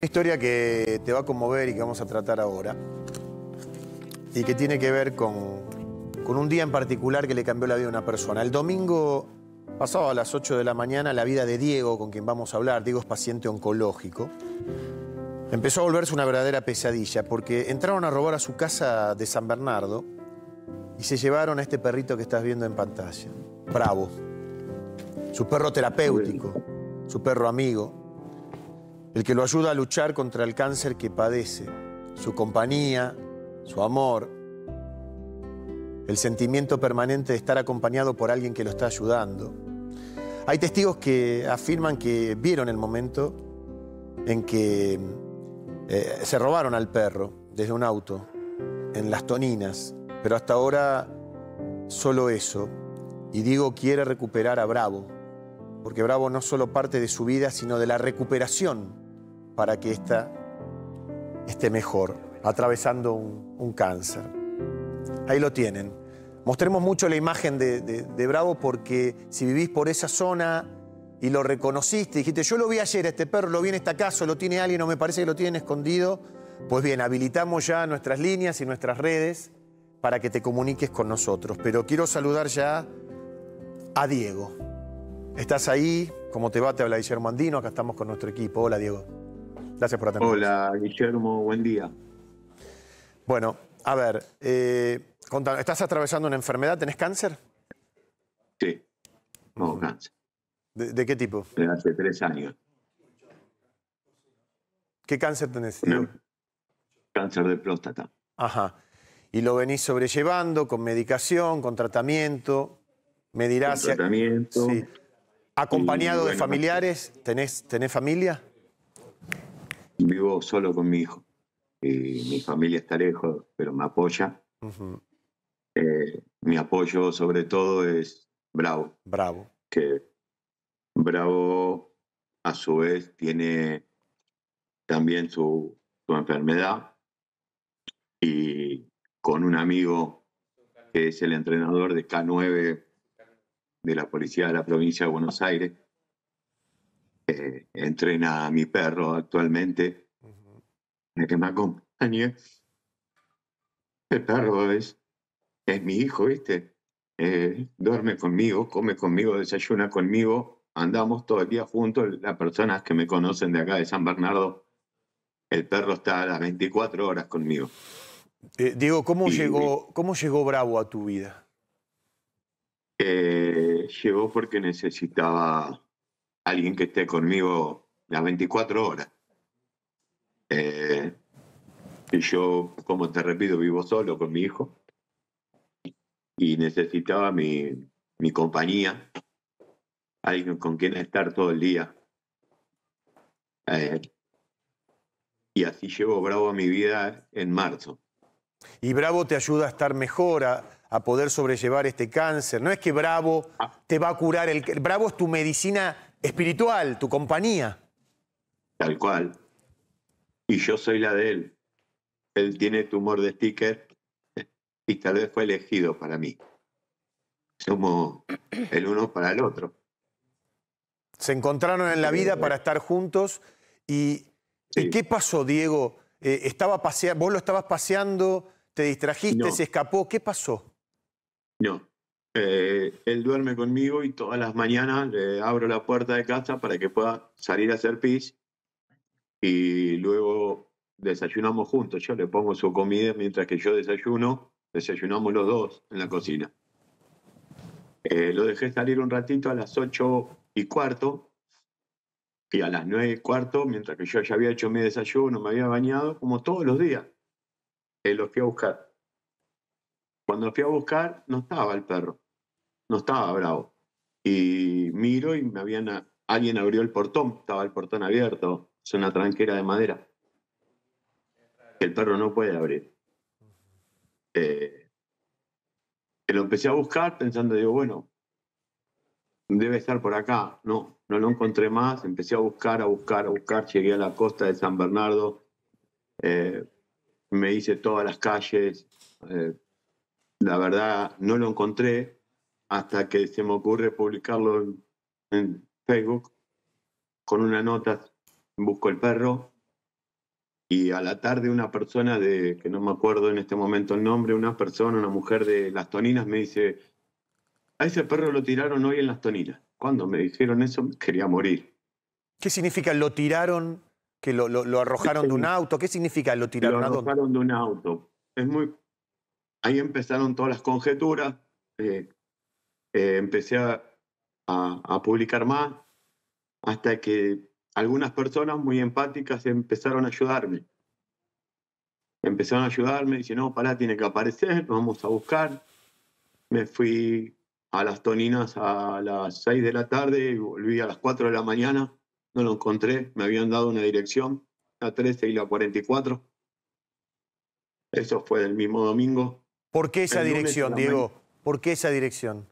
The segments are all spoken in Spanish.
Una historia que te va a conmover y que vamos a tratar ahora y que tiene que ver con, con, un día en particular que le cambió la vida a una persona. El domingo pasado a las 8 de la mañana, la vida de Diego, con quien vamos a hablar, Diego es paciente oncológico, empezó a volverse una verdadera pesadilla porque entraron a robar a su casa de San Bernardo y se llevaron a este perrito que estás viendo en pantalla, Bravo, su perro terapéutico, su perro amigo el que lo ayuda a luchar contra el cáncer que padece, su compañía, su amor, el sentimiento permanente de estar acompañado por alguien que lo está ayudando. Hay testigos que afirman que vieron el momento en que eh, se robaron al perro desde un auto, en las toninas, pero hasta ahora solo eso. Y digo quiere recuperar a Bravo, porque Bravo no solo parte de su vida, sino de la recuperación para que ésta esté mejor, atravesando un, cáncer. Ahí lo tienen. Mostremos mucho la imagen de, Bravo porque si vivís por esa zona y lo reconociste, dijiste, yo lo vi ayer este perro, lo vi en esta casa, lo tiene alguien o me parece que lo tienen escondido, pues bien, habilitamos ya nuestras líneas y nuestras redes para que te comuniques con nosotros. Pero quiero saludar ya a Diego. ¿Estás ahí? ¿Cómo te va? Te habla Guillermo Andino, acá estamos con nuestro equipo. Hola Diego. Gracias por atendernos. Hola, Guillermo, buen día. Bueno, a ver, eh, ¿estás atravesando una enfermedad? ¿Tenés cáncer? Sí, no, cáncer. ¿De, qué tipo? de hace tres años. ¿Qué cáncer tenés? Cáncer de próstata. Ajá. Y lo venís sobrellevando con medicación, con tratamiento. Me dirás. tratamiento. Sí. Acompañado de familiares, ¿tenés, ¿tenés familia? vivo solo con mi hijo. Y mi familia está lejos, pero me apoya. Eh, mi apoyo sobre todo es Bravo. Bravo. Que Bravo a su vez tiene también su enfermedad y con un amigo que es el entrenador de K9 de la Policía de la Provincia de Buenos Aires, entrena a mi perro actualmente, me que me acompaña. El perro es, mi hijo, ¿viste? Eh, duerme conmigo, come conmigo, desayuna conmigo, andamos todo el día juntos. Las personas que me conocen de acá de San Bernardo, el perro está a las 24 horas conmigo. Eh, Diego, ¿cómo, llegó, ¿cómo llegó Bravo a tu vida? Eh, llegó porque necesitaba alguien que esté conmigo las 24 horas. Eh, y yo, como te repito, vivo solo con mi hijo y necesitaba mi, compañía, alguien con quien estar todo el día. Eh, y así llevo Bravo a mi vida en marzo. Y Bravo te ayuda a estar mejor, a, poder sobrellevar este cáncer. No es que Bravo ah. te va a curar el... Bravo es tu medicina espiritual, tu compañía. Tal cual. Y yo soy la de él. Él tiene tumor de sticker y tal vez fue elegido para mí. Somos el uno para el otro. Se encontraron en la vida para estar juntos. ¿Y, qué pasó, Diego? Eh, estaba ¿Vos lo estabas paseando? ¿Te distrajiste? ¿Se escapó? ¿Qué pasó? No, eh, él duerme conmigo y todas las mañanas le abro la puerta de casa para que pueda salir a hacer pis y luego desayunamos juntos. Yo le pongo su comida mientras que yo desayuno, desayunamos los dos en la cocina. Eh, lo dejé salir un ratito a las ocho y cuarto y a las nueve y cuarto, mientras que yo ya había hecho mi desayuno, me había bañado, como todos los días, eh, lo fui a buscar. Cuando fui a buscar, no estaba el perro no estaba Bravo. Y miro y me habían, alguien abrió el portón, estaba el portón abierto, es una tranquera de madera el perro no puede abrir. Eh, lo empecé a buscar pensando, digo, bueno, debe estar por acá. No, no lo encontré más. Empecé a buscar, a buscar, a buscar. Llegué a la costa de San Bernardo. Eh, me hice todas las calles. Eh, la verdad, no lo encontré hasta que se me ocurre publicarlo en, Facebook con una nota, busco el perro, y a la tarde una persona de, que no me acuerdo en este momento el nombre, una persona, una mujer de Las Toninas me dice, a ese perro lo tiraron hoy en Las Toninas. Cuando me dijeron eso quería morir. ¿Qué significa lo tiraron, que lo, lo, arrojaron de un auto? ¿Qué significa lo tiraron? Lo arrojaron de un auto. Es muy... Ahí empezaron todas las conjeturas. Eh, eh, empecé a, publicar más hasta que algunas personas muy empáticas empezaron a ayudarme. Empezaron a ayudarme, dicen, no, para tiene que aparecer, vamos a buscar. Me fui a las toninas a las 6 de la tarde y volví a las 4 de la mañana. No lo encontré, me habían dado una dirección, a 13 y la 44. Eso fue el mismo domingo. ¿Por qué esa dirección, Diego? ¿Por qué esa dirección?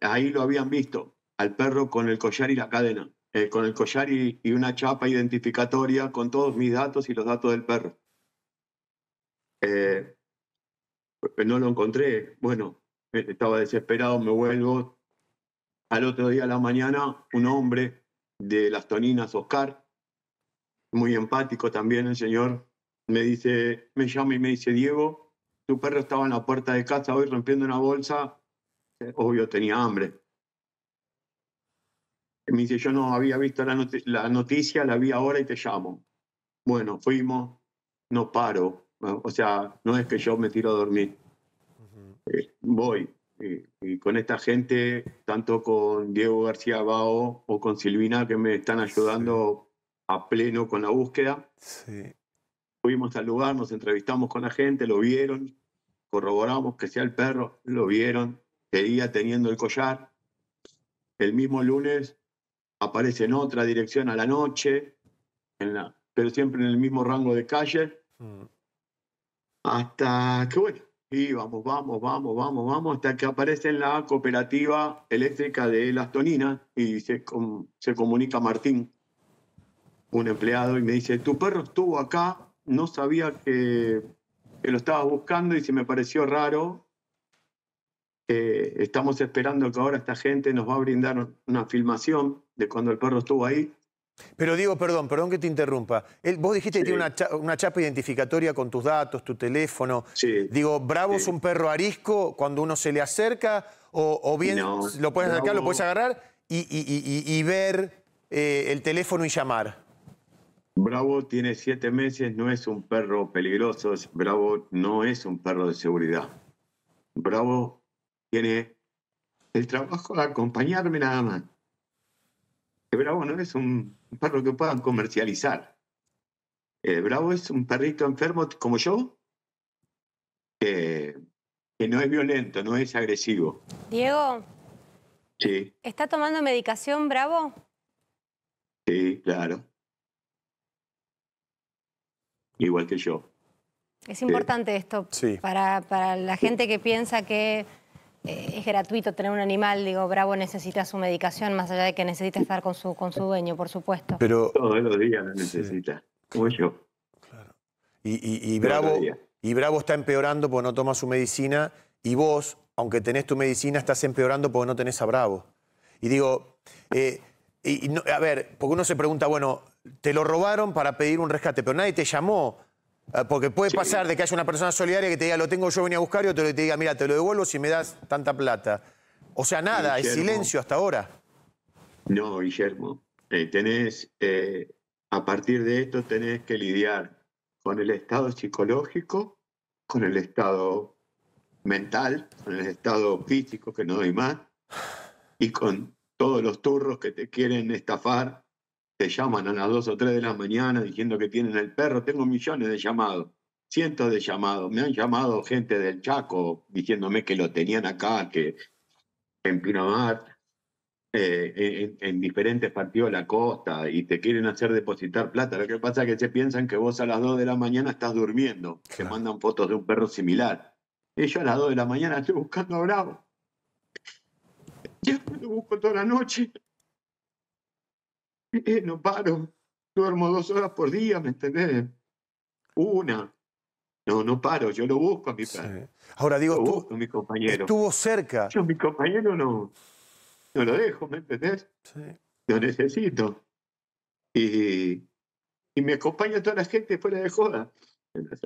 ahí lo habían visto, al perro con el collar y la cadena, eh, con el collar y, una chapa identificatoria con todos mis datos y los datos del perro. Eh, eh, no lo encontré, bueno, estaba desesperado, me vuelvo. Al otro día a la mañana, un hombre de las Toninas, Oscar, muy empático también el señor, me dice, me llama y me dice, Diego, tu perro estaba en la puerta de casa hoy rompiendo una bolsa obvio tenía hambre. me dice, yo no había visto la, noticia, la vi ahora y te llamo. Bueno, fuimos, no paro. O sea, no es que yo me tiro a dormir. Eh, voy. Y, con esta gente, tanto con Diego García Bao o con Silvina, que me están ayudando a pleno con la búsqueda. Fuimos al lugar, nos entrevistamos con la gente, lo vieron, corroboramos que sea el perro, lo vieron, seguía teniendo el collar. El mismo lunes aparece en otra dirección a la noche, pero siempre en el mismo rango de calle. Mm. Hasta que, bueno, vamos, vamos, vamos, vamos, hasta que aparece en la cooperativa eléctrica de Las Toninas y se, se comunica Martín, un empleado, y me dice, tu perro estuvo acá, no sabía que, que lo estabas buscando y se me pareció raro eh, estamos esperando que ahora esta gente nos va a brindar una filmación de cuando el perro estuvo ahí. Pero digo perdón, perdón que te interrumpa. vos dijiste que tiene una, chapa identificatoria con tus datos, tu teléfono. Digo, ¿Bravo es un perro arisco cuando uno se le acerca? ¿O, bien lo puedes acercar, lo puedes agarrar y, ver eh, el teléfono y llamar? Bravo tiene siete meses, no es un perro peligroso. Bravo no es un perro de seguridad. Bravo tiene el trabajo de acompañarme nada más. El Bravo no es un perro que puedan comercializar. Bravo es un perrito enfermo como yo, que, no es violento, no es agresivo. Diego. Sí. ¿Está tomando medicación Bravo? Sí, claro. Igual que yo. Es importante esto Para, para la gente que piensa que eh, es gratuito tener un animal, digo, Bravo necesita su medicación, más allá de que necesita estar con su, con su dueño, por supuesto. Pero, Todos los días lo necesita, como yo. Claro. Y, Bravo, y Bravo está empeorando porque no toma su medicina, y vos, aunque tenés tu medicina, estás empeorando porque no tenés a Bravo. Y digo, eh, a ver, porque uno se pregunta, bueno, te lo robaron para pedir un rescate, pero nadie te llamó Ah, porque puede pasar de que haya una persona solidaria que te diga, lo tengo yo, venía a buscar, y otro te diga, mira, te lo devuelvo si me das tanta plata. O sea, nada, es silencio hasta ahora. No, Guillermo, eh, tenés, eh, a partir de esto tenés que lidiar con el estado psicológico, con el estado mental, con el estado físico, que no doy más, y con todos los turros que te quieren estafar llaman a las 2 o 3 de la mañana diciendo que tienen el perro. Tengo millones de llamados, cientos de llamados. Me han llamado gente del Chaco diciéndome que lo tenían acá, que en Pinamar, eh, en, diferentes partidos de la costa, y te quieren hacer depositar plata. Lo que pasa es que se piensan que vos a las 2 de la mañana estás durmiendo. Te mandan fotos de un perro similar. Y yo a las 2 de la mañana estoy buscando a Bravo. yo lo busco toda la noche. no paro. Duermo dos horas por día, ¿me entendés? Una. No, no paro, yo lo busco a mi padre. Ahora digo, busco mi compañero. estuvo cerca. Yo mi compañero no, no lo dejo, ¿me entendés? Sí. Lo necesito. Y, me acompaña toda la gente fuera de joda la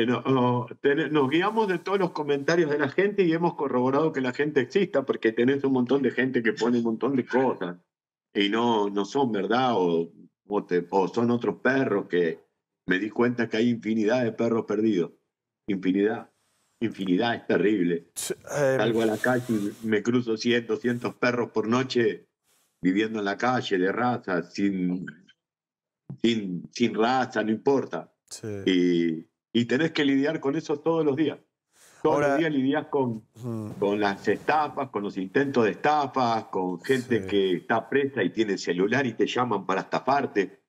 eh, no, oh, nos guiamos de todos los comentarios de la gente y hemos corroborado que la gente exista porque tenés un montón de gente que pone un montón de cosas y no, no son verdad o, o, son otros perros que me di cuenta que hay infinidad de perros perdidos. Infinidad. Infinidad es terrible. Eh, Salgo a la calle y me cruzo 100, 200 perros por noche viviendo en la calle de raza, sin, sin, sin raza, no importa. Y y tenés que lidiar con eso todos los días. Todos los días lidias con, las estafas, con los intentos de estafas, con gente que está presa y tiene celular y te llaman para estafarte.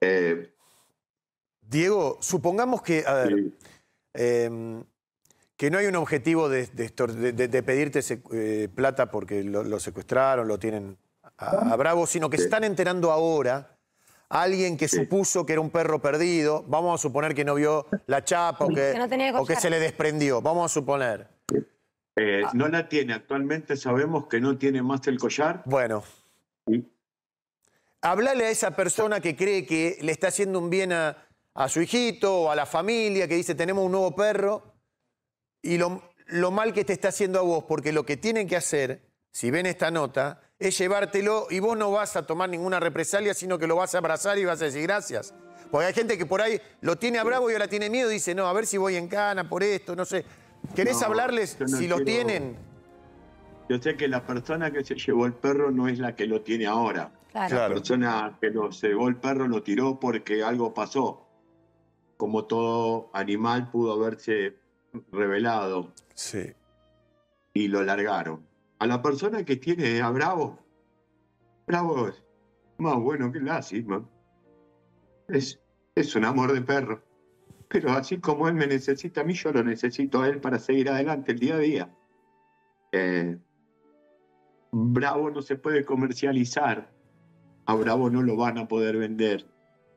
Eh, Diego, supongamos que, em, que no hay un objetivo de, de, pedirte eh, plata porque lo, secuestraron, lo tienen a, Bravo, sino que se están enterando ahora alguien que supuso que era un perro perdido, vamos a suponer que no vio la chapa o que, se le desprendió, vamos a suponer. No eh, ah. la tiene, actualmente sabemos que no tiene más el collar. Bueno. Háblale Hablale a esa persona que cree que le está haciendo un bien a, su hijito o a la familia, que dice tenemos un nuevo perro, y lo, lo mal que te está haciendo a vos, porque lo que tienen que hacer, si ven esta nota, es llevártelo y vos no vas a tomar ninguna represalia, sino que lo vas a abrazar y vas a decir gracias. Porque hay gente que por ahí lo tiene a bravo y ahora tiene miedo y dice, no, a ver si voy en cana por esto, no sé. ¿Querés hablarles si lo tienen? Yo sé que la persona que se llevó el perro no es la que lo tiene ahora. La persona que lo llevó el perro lo tiró porque algo pasó. Como todo animal pudo haberse revelado. Sí. Y lo largaron a la persona que tiene a Bravo, Bravo es más bueno que lástima. Es, es un amor de perro. Pero así como él me necesita a mí, yo lo necesito a él para seguir adelante el día a día. Eh, Bravo no se puede comercializar. A Bravo no lo van a poder vender.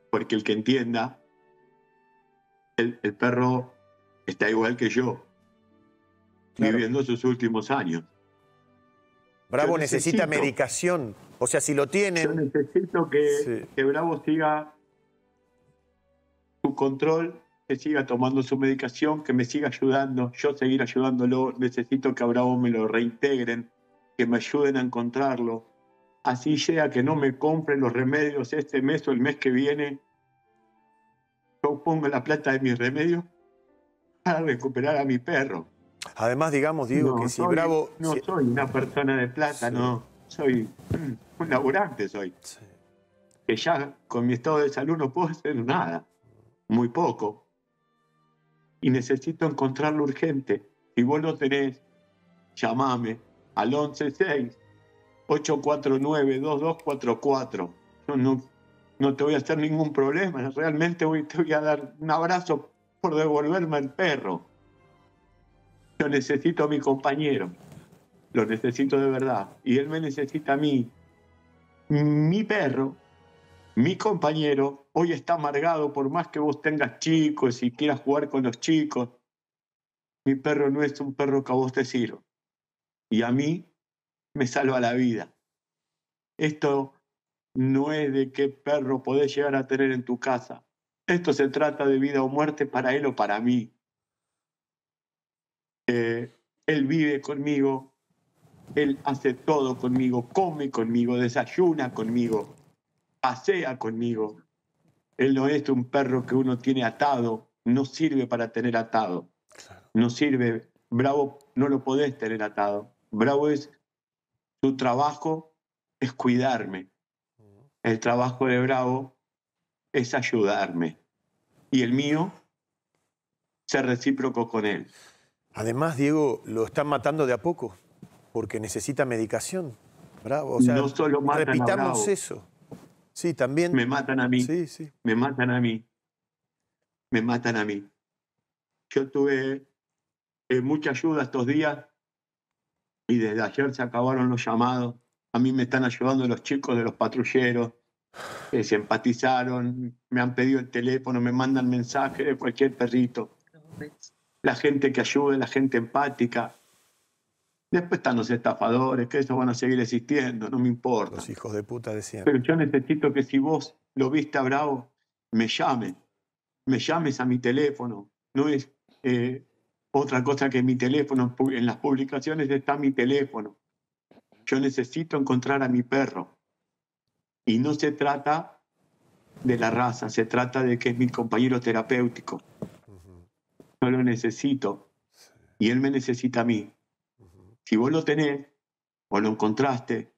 Porque el que entienda, el, perro está igual que yo, viviendo sus últimos años. Bravo necesita medicación. O sea, si lo tienen. Yo necesito que, que Bravo siga su control, que siga tomando su medicación, que me siga ayudando, yo seguir ayudándolo. Necesito que a Bravo me lo reintegren, que me ayuden a encontrarlo. Así sea que no me compren los remedios este mes o el mes que viene. Yo pongo la plata de mis remedios para recuperar a mi perro. Además, digamos, Diego, que si Bravo. No soy una persona de plata, no. Soy un laburante, soy. Que ya con mi estado de salud no puedo hacer nada, muy poco. Y necesito encontrarlo urgente. Si vos lo tenés, llamame al 116-849-2244. No, no, no te voy a hacer ningún problema, realmente voy, te voy a dar un abrazo por devolverme el perro. Yo necesito a mi compañero, lo necesito de verdad. Y él me necesita a mí. Mi perro, mi compañero, hoy está amargado por más que vos tengas chicos y quieras jugar con los chicos. Mi perro no es un perro que a vos te sirva. Y a mí me salva la vida. Esto no es de qué perro podés llegar a tener en tu casa. Esto se trata de vida o muerte para él o para mí. Eh, él vive conmigo, Él hace todo conmigo, come conmigo, desayuna conmigo, pasea conmigo. Él no es un perro que uno tiene atado, no sirve para tener atado. No sirve, bravo no lo podés tener atado. Bravo es, tu trabajo es cuidarme. Mm. El trabajo de Bravo es ayudarme. Y el mío, ser recíproco con él. Además, Diego, lo están matando de a poco, porque necesita medicación. Bravo. O sea, no solo matan repitamos eso. Sí, también. Me matan a mí. Me matan a mí. Me matan a mí. Yo tuve eh, mucha ayuda estos días y desde ayer se acabaron los llamados. A mí me están ayudando los chicos de los patrulleros. Eh, se empatizaron, me han pedido el teléfono, me mandan mensajes de cualquier perrito la gente que ayude, la gente empática. Después están los estafadores, que esos van a seguir existiendo, no me importa. Los hijos de puta decían. Pero yo necesito que si vos lo viste Bravo, me llamen. Me llames a mi teléfono. No es eh, otra cosa que mi teléfono. En las publicaciones está mi teléfono. Yo necesito encontrar a mi perro. Y no se trata de la raza, se trata de que es mi compañero terapéutico yo lo necesito y Él me necesita a mí. Si vos lo tenés o lo encontraste,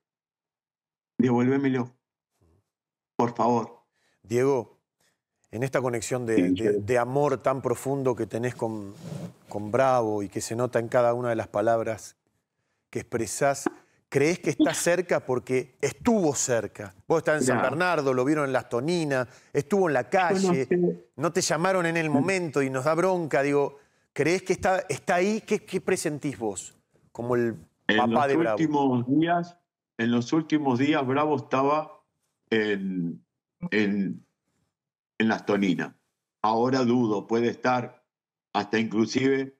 devuélvemelo, por favor. Diego, en esta conexión de, amor tan profundo que tenés con, con Bravo y que se nota en cada una de las palabras que expresás, crees que está cerca porque estuvo cerca. Vos estás en San Bernardo, lo vieron en la Toninas, estuvo en la calle, no te llamaron en el momento y nos da bronca. Digo, ¿crees que está, está ahí? ¿Qué, qué presentís vos como el papá de Bravo? Últimos días, en los últimos días Bravo estaba en, en, en Ahora dudo, puede estar hasta inclusive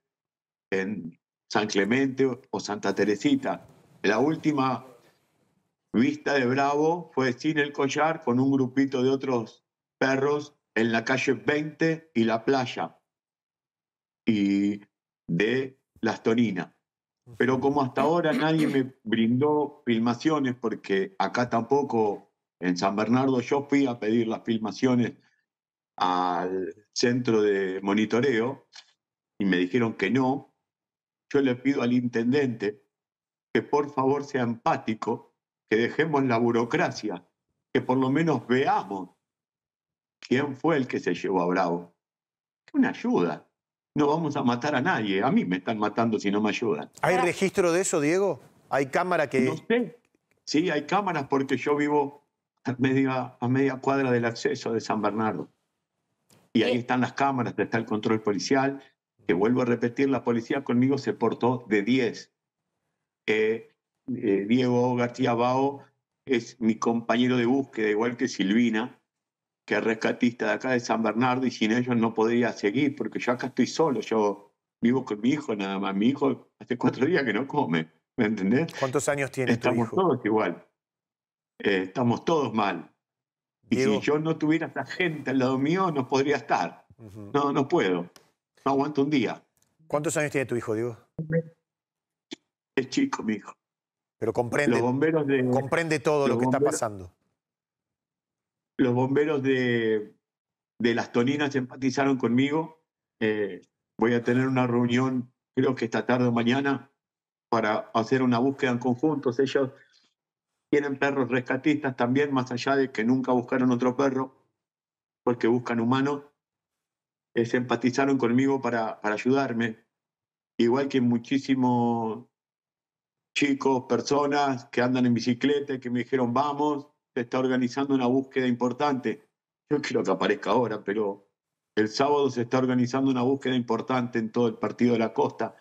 en San Clemente o Santa Teresita la última vista de Bravo fue sin el collar con un grupito de otros perros en la calle 20 y la playa y de Las Torinas. Pero como hasta ahora nadie me brindó filmaciones, porque acá tampoco en San Bernardo yo fui a pedir las filmaciones al centro de monitoreo y me dijeron que no, yo le pido al intendente por favor sea empático, que dejemos la burocracia, que por lo menos veamos quién fue el que se llevó a Bravo. Una ayuda. No vamos a matar a nadie. A mí me están matando si no me ayudan. ¿Hay registro de eso, Diego? ¿Hay cámara que.? No sé. Sí, hay cámaras porque yo vivo a media, a media cuadra del acceso de San Bernardo. Y ahí están las cámaras, está el control policial. Que vuelvo a repetir, la policía conmigo se portó de 10. Eh, Diego García Bao es mi compañero de búsqueda, igual que Silvina, que es rescatista de acá de San Bernardo, y sin ellos no podría seguir, porque yo acá estoy solo, yo vivo con mi hijo nada más. Mi hijo hace cuatro días que no come, ¿me entendés? ¿Cuántos años tiene Estamos tu hijo? todos igual. Eh, estamos todos mal. Y si yo no tuviera esa gente al lado mío, no podría estar. No, no puedo. No aguanto un día. ¿Cuántos años tiene tu hijo, Diego? chico, mi hijo. Pero comprende, los bomberos comprende todo lo que está pasando. Los bomberos de, de Las Toninas empatizaron conmigo. Eh, voy a tener una reunión, creo que esta tarde o mañana, para hacer una búsqueda en conjuntos. Ellos tienen perros rescatistas también, más allá de que nunca buscaron otro perro, porque buscan humanos. empatizaron conmigo para, para ayudarme. Igual que muchísimos chicos, personas que andan en bicicleta, que me dijeron, vamos, se está organizando una búsqueda importante. Yo quiero que aparezca ahora, pero el sábado se está organizando una búsqueda importante en todo el partido de la costa.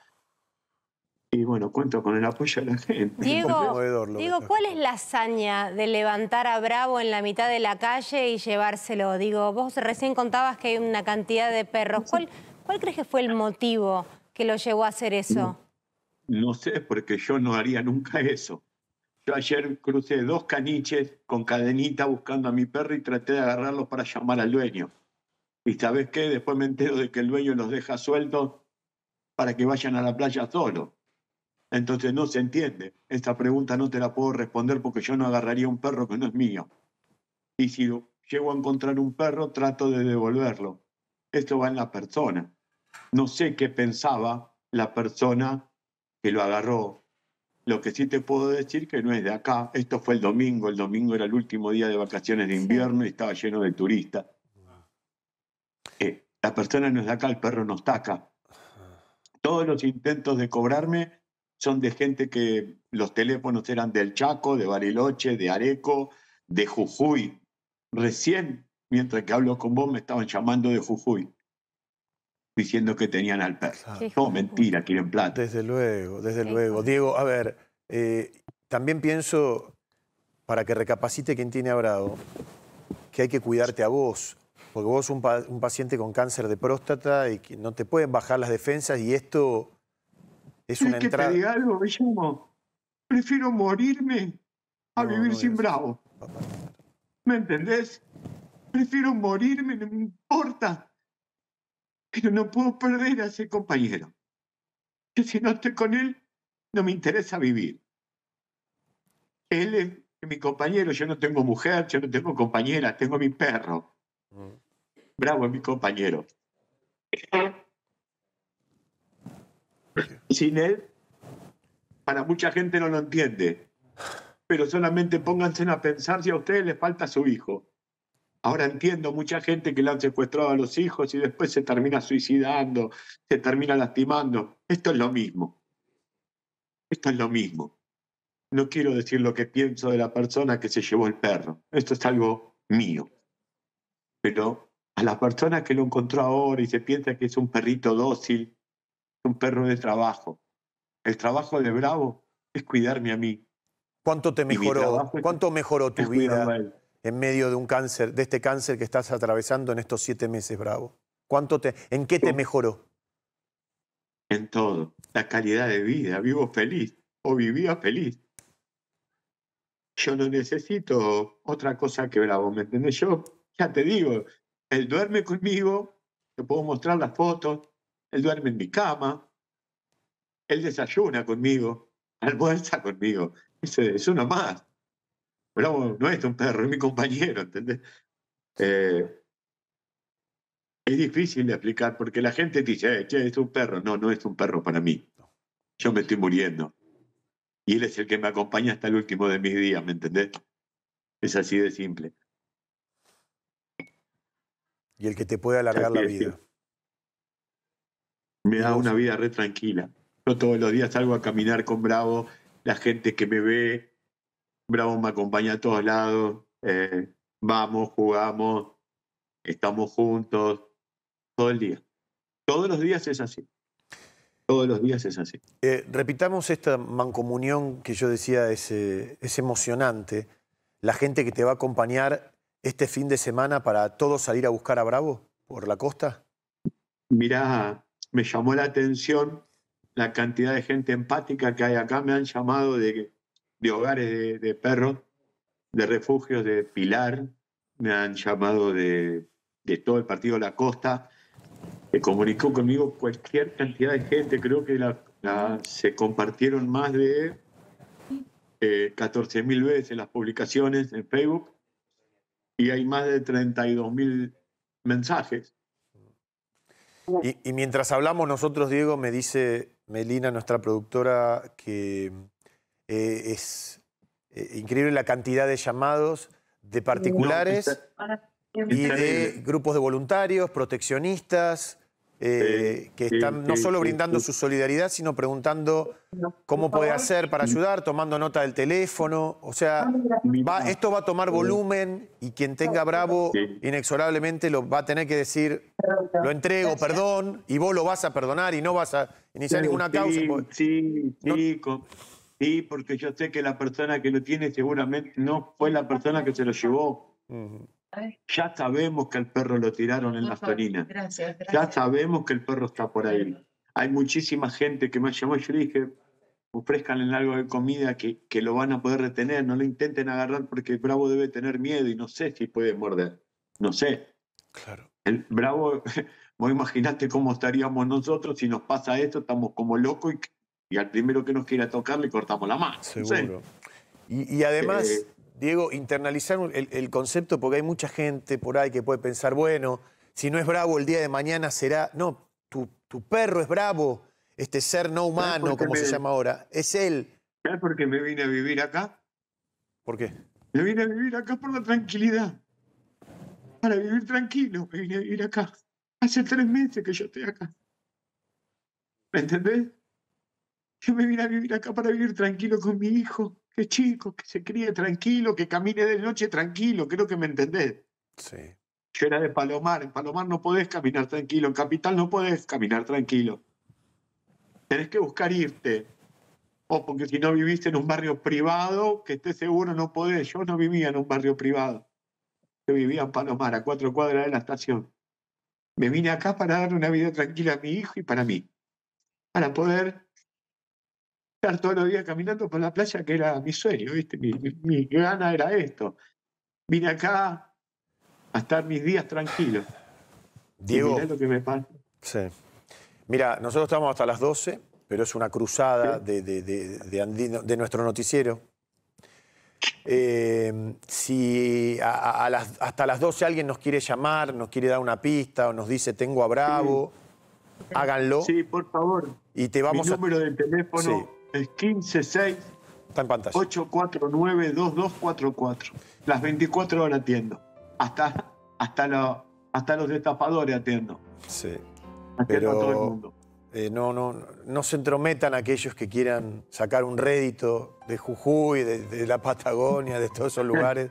Y bueno, cuento con el apoyo de la gente. Diego, ¿cuál es la hazaña de levantar a Bravo en la mitad de la calle y llevárselo? Digo, vos recién contabas que hay una cantidad de perros. ¿Cuál, cuál crees que fue el motivo que lo llevó a hacer eso? No sé, porque yo no haría nunca eso. Yo ayer crucé dos caniches con cadenita buscando a mi perro y traté de agarrarlos para llamar al dueño. Y sabes qué, después me entero de que el dueño los deja sueltos para que vayan a la playa solo. Entonces no se entiende. Esta pregunta no te la puedo responder porque yo no agarraría un perro que no es mío. Y si llego a encontrar un perro, trato de devolverlo. Esto va en la persona. No sé qué pensaba la persona que lo agarró. Lo que sí te puedo decir que no es de acá. Esto fue el domingo. El domingo era el último día de vacaciones de invierno y estaba lleno de turistas. Ah. Eh, la persona no es de acá, el perro no está acá. Todos los intentos de cobrarme son de gente que los teléfonos eran del Chaco, de Bariloche, de Areco, de Jujuy. Recién, mientras que hablo con vos, me estaban llamando de Jujuy diciendo que tenían al perro. No, mentira, quieren plata. Desde luego, desde luego. Diego, a ver, eh, también pienso, para que recapacite quien tiene a Bravo, que hay que cuidarte a vos. Porque vos un, paciente con cáncer de próstata y que no te pueden bajar las defensas y esto es una que entrada... Te algo, Prefiero morirme a vivir sin Bravo. ¿Me entendés? Prefiero morirme, no me importa pero no puedo perder a ese compañero. Que si no estoy con él, no me interesa vivir. Él es mi compañero, yo no tengo mujer, yo no tengo compañera, tengo mi perro. Mm. Bravo es mi compañero. Sin él, para mucha gente no lo entiende. Pero solamente pónganse a pensar si a ustedes les falta su hijo. Ahora entiendo mucha gente que le han secuestrado a los hijos y después se termina suicidando, se termina lastimando. Esto es lo mismo. Esto es lo mismo. No quiero decir lo que pienso de la persona que se llevó el perro. Esto es algo mío. Pero a la persona que lo encontró ahora y se piensa que es un perrito dócil, un perro de trabajo. El trabajo de Bravo es cuidarme a mí. ¿Cuánto te mejoró? ¿Cuánto mejoró tu vida? en medio de un cáncer, de este cáncer que estás atravesando en estos siete meses, Bravo? ¿Cuánto te, ¿En qué te mejoró? En todo. La calidad de vida. Vivo feliz o vivía feliz. Yo no necesito otra cosa que Bravo, ¿me entendés? Yo, ya te digo, él duerme conmigo, te puedo mostrar las fotos, él duerme en mi cama, él desayuna conmigo, almuerza conmigo. Es, es uno más. Bravo no es un perro, es mi compañero, ¿entendés? Eh, es difícil de explicar porque la gente dice, eh, che, es un perro. No, no es un perro para mí. Yo me estoy muriendo. Y él es el que me acompaña hasta el último de mis días, ¿me entendés? Es así de simple. Y el que te puede alargar la vida. Me da una vida re tranquila. Yo todos los días salgo a caminar con Bravo, la gente que me ve, Bravo me acompaña a todos lados, eh, vamos, jugamos, estamos juntos, todo el día. Todos los días es así. Todos los días es así. Eh, repitamos esta mancomunión que yo decía eh, es, emocionante. La gente que te va a acompañar este fin de semana para todos salir a buscar a Bravo por la costa. Mirá, me llamó la atención la cantidad de gente empática que hay acá. Me han llamado de que de hogares de, perros, de refugios de Pilar, me han llamado de, todo el partido La Costa, que comunicó conmigo cualquier cantidad de gente, creo que se compartieron más de 14.000 eh, veces las publicaciones en Facebook y hay más de 32.000 mensajes. y mientras hablamos nosotros, Diego, me dice Melina, nuestra productora, que eh, es eh, increíble la cantidad de llamados de particulares y de grupos de voluntarios, proteccionistas, eh, que están no solo brindando su solidaridad, sino preguntando cómo puede hacer para ayudar, tomando nota del teléfono. O sea, ah, esto va a tomar volumen y quien tenga bravo inexorablemente lo va a tener que decir, lo entrego, perdón, y vos lo vas a perdonar y no vas a iniciar ninguna causa. Sí, sí, Sí, porque yo sé que la persona que lo tiene seguramente no fue la persona que se lo llevó. Ya sabemos que el perro lo tiraron en la tonina. Gracias, Ya sabemos que el perro está por ahí. Hay muchísima gente que me llamó y yo dije, ofrezcanle algo de comida que, que, lo van a poder retener, no lo intenten agarrar porque el bravo debe tener miedo y no sé si puede morder. No sé. Claro. El bravo, vos imaginaste cómo estaríamos nosotros si nos pasa esto, estamos como locos y y al primero que nos quiera tocar le cortamos la mano. Seguro. Y, además, eh, Diego, internalizar el, concepto, porque hay mucha gente por ahí que puede pensar, bueno, si no es bravo el día de mañana será. No, tu, perro es bravo, este ser no humano, como se llama ahora. Es él. ¿Sabes por qué me vine a vivir acá? ¿Por qué? Me vine a vivir acá por la tranquilidad. Para vivir tranquilo, me vine a vivir acá. Hace tres meses que yo estoy acá. ¿Me entendés? Yo me vine a vivir acá para vivir tranquilo con mi hijo, que chico, que se críe tranquilo, que camine de noche tranquilo, creo que me entendés. Sí. Yo era de Palomar, en Palomar no podés caminar tranquilo, en Capital no podés caminar tranquilo. Tenés que buscar irte. O porque si no viviste en un barrio privado, que estés seguro no podés. Yo no vivía en un barrio privado. Yo vivía en Palomar, a cuatro cuadras de la estación. Me vine acá para darle una vida tranquila a mi hijo y para mí. Para poder estar todos los días caminando por la playa, que era mi sueño, ¿viste? Mi, gana era esto. Vine acá a estar mis días tranquilos. Diego. lo que me pasa. Sí. Mira, nosotros estamos hasta las 12, pero es una cruzada de, de, nuestro noticiero. Eh, si a, las, hasta las 12 alguien nos quiere llamar, nos quiere dar una pista o nos dice tengo a Bravo, háganlo. Sí, por favor. Y te vamos Mi número del teléfono. Sí. El 156 849-2244. Las 24 horas atiendo. Hasta, hasta, hasta los destapadores atiendo. Sí. pero, todo el mundo. Eh, no, no, no se entrometan aquellos que quieran sacar un rédito de Jujuy, de la Patagonia, de todos esos lugares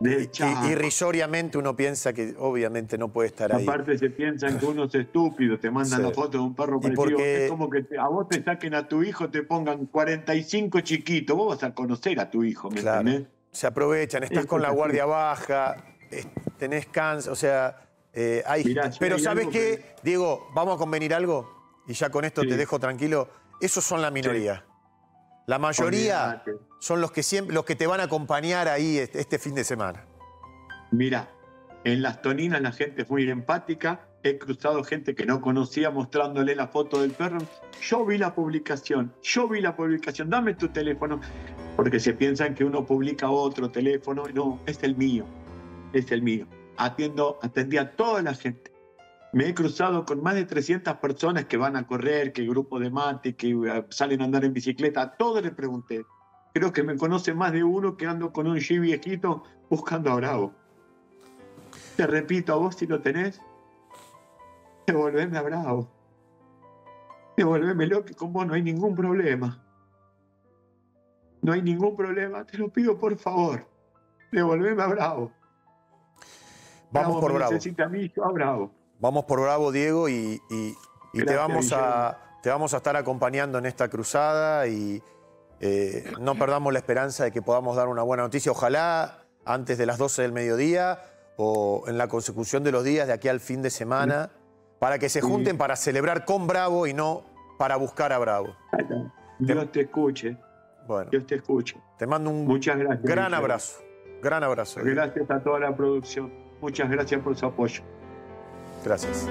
irrisoriamente uno piensa que obviamente no puede estar ahí. Aparte se piensan que uno es estúpido, te mandan las la foto de un perro parecido. Porque... Es como que a vos te saquen a tu hijo, te pongan 45 chiquitos, vos vas a conocer a tu hijo, ¿me Se aprovechan, estás con la guardia baja, tenés cáncer, o sea, eh, hay... Pero ¿sabes qué? Que... Diego, vamos a convenir algo, y ya con esto te dejo tranquilo, esos son la minoría. La mayoría son los que, siempre, los que te van a acompañar ahí este, fin de semana? Mira, en las toninas la gente es muy empática. He cruzado gente que no conocía mostrándole la foto del perro. Yo vi la publicación, yo vi la publicación, dame tu teléfono. Porque se piensan que uno publica otro teléfono. No, es el mío, es el mío. Atiendo, atendí a toda la gente. Me he cruzado con más de 300 personas que van a correr, que grupo de mate, que eh, salen a andar en bicicleta. A todos les pregunté, Creo que me conoce más de uno que ando con un G viejito buscando a Bravo. Te repito, a vos si lo tenés, devolveme a Bravo. Devolvémelo que con vos no hay ningún problema. No hay ningún problema, te lo pido por favor. Devolveme a Bravo. Vamos por Bravo. mí, a Bravo. Vamos por Bravo, Diego, y, te, vamos a, te vamos a estar acompañando en esta cruzada y, eh, no perdamos la esperanza de que podamos dar una buena noticia, ojalá antes de las 12 del mediodía o en la consecución de los días de aquí al fin de semana, para que se junten para celebrar con Bravo y no para buscar a Bravo. Dios te escuche. Bueno, Dios te escuche. Te mando un Muchas gran abrazo. Gran abrazo. Gracias a toda la producción. Muchas gracias por su apoyo. Gracias.